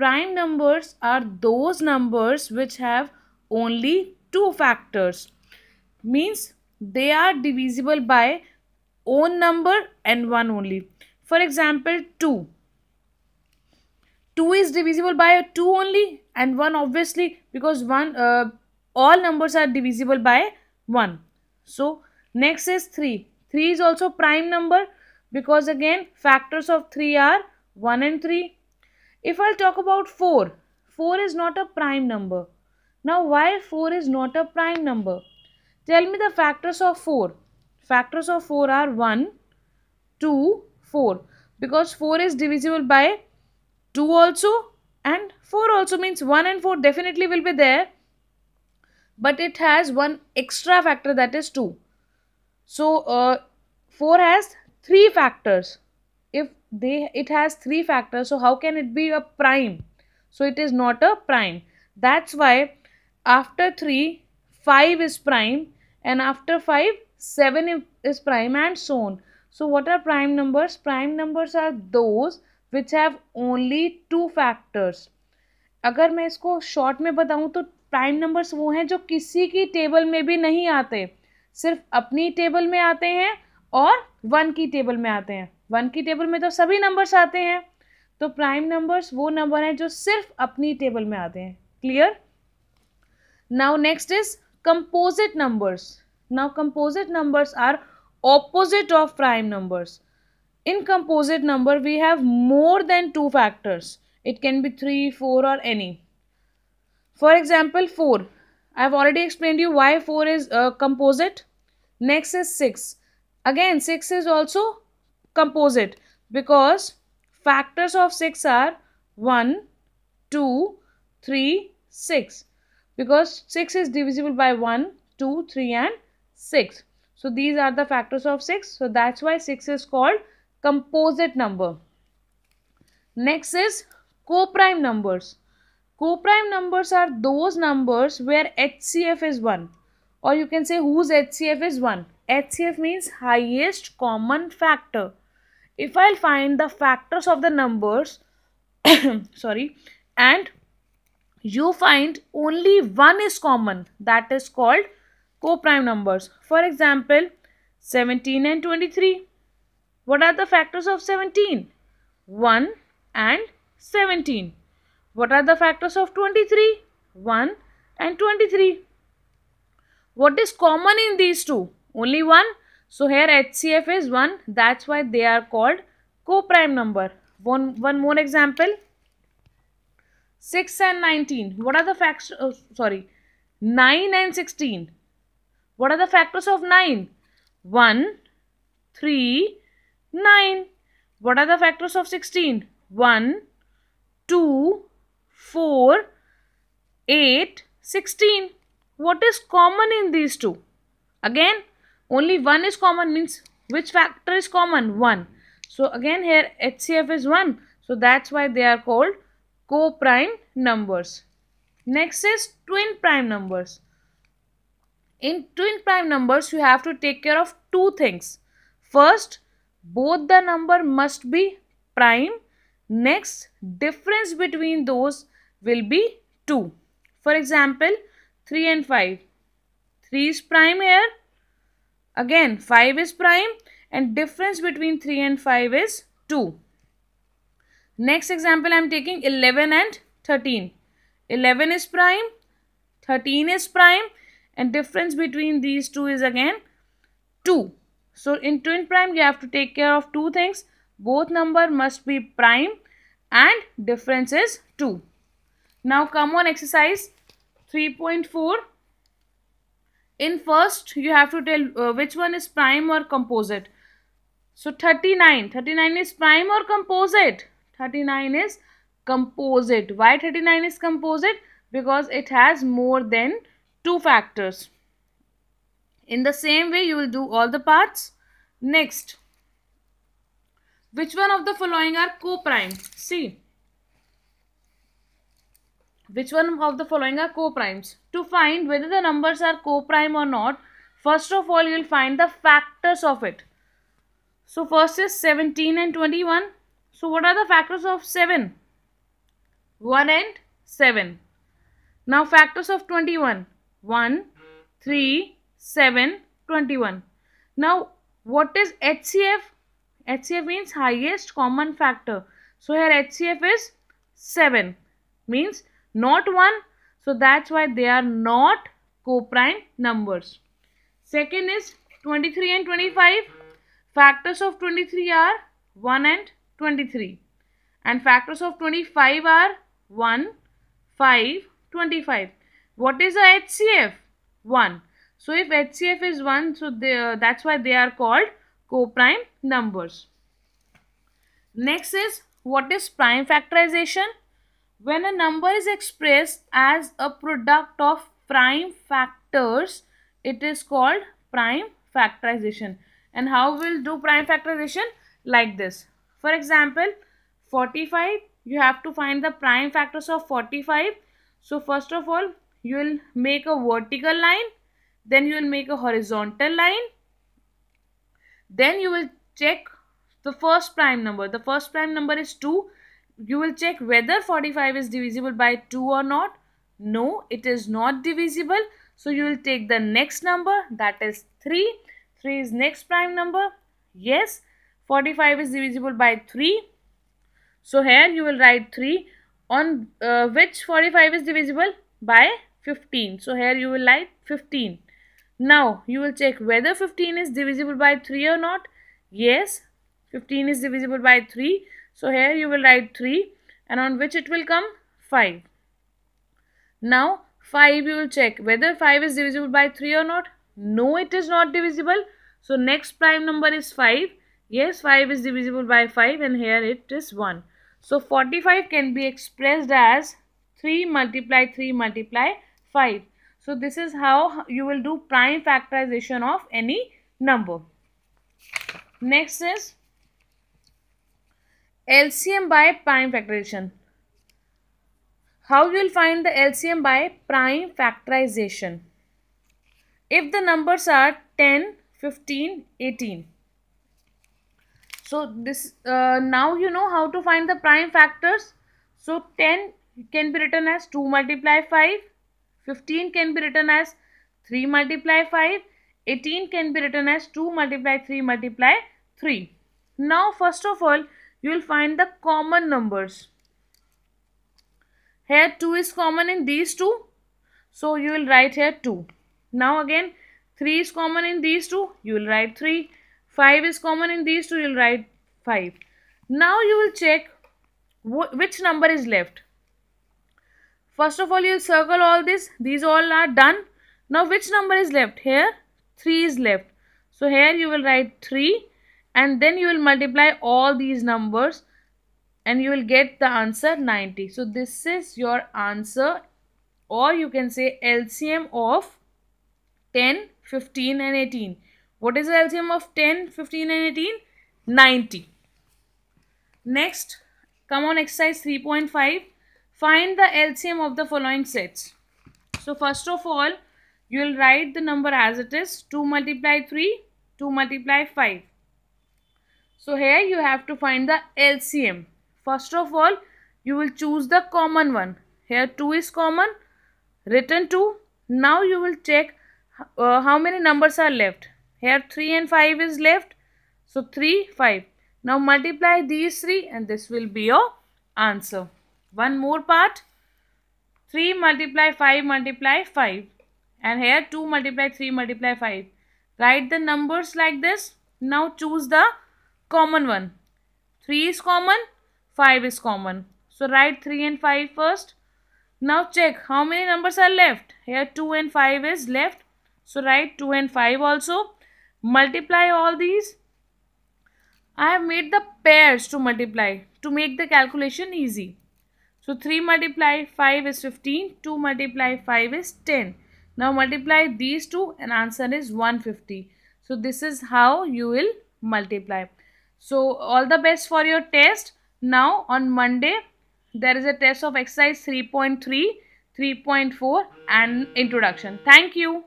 prime numbers are those numbers which have only two factors means they are divisible by own number and one only for example 2 2 is divisible by 2 only and 1 obviously because 1 uh, all numbers are divisible by 1 so next is 3 3 is also prime number because again factors of 3 are 1 and 3 if I'll talk about 4, 4 is not a prime number. Now why 4 is not a prime number? Tell me the factors of 4. Factors of 4 are 1, 2, 4. Because 4 is divisible by 2 also and 4 also means 1 and 4 definitely will be there. But it has one extra factor that is 2. So uh, 4 has 3 factors. if they it has three factors so how can it be a prime so it is not a prime that's why after 3 5 is prime and after 5 7 is prime and so on so what are prime numbers prime numbers are those which have only two factors अगर मैं इसको short में बताऊं तो prime numbers वो हैं जो किसी की टेबल में भी नहीं आते सिर्फ अपनी टेबल में आते हैं और वन की टेबल में आते हैं वन की टेबल में तो सभी नंबर्स आते हैं तो प्राइम नंबर्स वो नंबर हैं जो सिर्फ अपनी टेबल में आते हैं clear now next is composite numbers now composite numbers are opposite of prime numbers in composite number we have more than two factors it can be three four or any for example four I have already explain you why four is composite next is six again six is also composite because factors of 6 are 1, 2, 3, 6 because 6 is divisible by 1, 2, 3 and 6. So these are the factors of 6. So that's why 6 is called composite number. Next is co prime numbers. Co prime numbers are those numbers where HCF is 1 or you can say whose HCF is 1. HCF means highest common factor if I'll find the factors of the numbers sorry and you find only one is common that is called co-prime numbers for example 17 and 23 what are the factors of 17 1 and 17 what are the factors of 23 1 and 23 what is common in these two only one so here HCF is 1 that's why they are called co-prime number. One, one more example 6 and 19 what are the factors oh, sorry 9 and 16 what are the factors of 9 1 3 9 what are the factors of 16 1 2 4 8 16 what is common in these two again only one is common means which factor is common? 1. So again here HCF is 1. So that's why they are called co-prime numbers. Next is twin prime numbers. In twin prime numbers you have to take care of two things. First both the number must be prime. Next difference between those will be 2. For example 3 and 5. 3 is prime here Again 5 is prime and difference between 3 and 5 is 2. Next example I am taking 11 and 13. 11 is prime, 13 is prime and difference between these two is again 2. So in twin prime you have to take care of two things. Both number must be prime and difference is 2. Now come on exercise 3.4 in first you have to tell uh, which one is prime or composite so 39 39 is prime or composite 39 is composite why 39 is composite because it has more than two factors in the same way you will do all the parts next which one of the following are co-prime see which one of the following are co-primes? To find whether the numbers are co-prime or not, first of all you will find the factors of it. So first is 17 and 21. So what are the factors of 7? 1 and 7. Now factors of 21. 1, 3, 7, 21. Now what is HCF? HCF means highest common factor. So here HCF is 7 means not 1 so that's why they are not coprime numbers second is 23 and 25 factors of 23 are 1 and 23 and factors of 25 are 1 5 25 what is a HCF 1 so if HCF is 1 so they, uh, that's why they are called coprime numbers next is what is prime factorization when a number is expressed as a product of prime factors, it is called prime factorization. And how we'll do prime factorization? Like this. For example, 45, you have to find the prime factors of 45. So first of all, you will make a vertical line. Then you will make a horizontal line. Then you will check the first prime number. The first prime number is 2 you will check whether 45 is divisible by 2 or not. No, it is not divisible. So you will take the next number that is 3. 3 is next prime number. Yes, 45 is divisible by 3. So here you will write 3 on uh, which 45 is divisible by 15. So here you will write 15. Now you will check whether 15 is divisible by 3 or not. Yes, 15 is divisible by 3. So here you will write 3 and on which it will come 5. Now 5 you will check whether 5 is divisible by 3 or not. No it is not divisible. So next prime number is 5. Yes 5 is divisible by 5 and here it is 1. So 45 can be expressed as 3 multiply 3 multiply 5. So this is how you will do prime factorization of any number. Next is LCM by prime factorization. How you will find the LCM by prime factorization? If the numbers are 10, 15, 18. So this uh, now you know how to find the prime factors. So 10 can be written as 2 multiply 5. 15 can be written as 3 multiply 5. 18 can be written as 2 multiply 3 multiply 3. Now first of all you will find the common numbers here 2 is common in these two so you will write here 2 now again 3 is common in these two you will write 3 5 is common in these two you will write 5 now you will check which number is left first of all you will circle all this these all are done now which number is left here 3 is left so here you will write 3 and then you will multiply all these numbers and you will get the answer 90 so this is your answer or you can say LCM of 10 15 and 18 what is the LCM of 10 15 and 18 90 next come on exercise 3.5 find the LCM of the following sets so first of all you will write the number as it is 2 multiply 3 2 multiply 5 so here you have to find the LCM. First of all, you will choose the common one. Here 2 is common, written 2. Now you will check uh, how many numbers are left. Here 3 and 5 is left. So 3, 5. Now multiply these 3 and this will be your answer. One more part. 3 multiply 5 multiply 5. And here 2 multiply 3 multiply 5. Write the numbers like this. Now choose the common one. 3 is common, 5 is common. So write 3 and 5 first. Now check how many numbers are left. Here 2 and 5 is left. So write 2 and 5 also. Multiply all these. I have made the pairs to multiply to make the calculation easy. So 3 multiply 5 is 15, 2 multiply 5 is 10. Now multiply these two and answer is 150. So this is how you will multiply. So all the best for your test. Now on Monday there is a test of exercise 3.3, 3.4 and introduction. Thank you.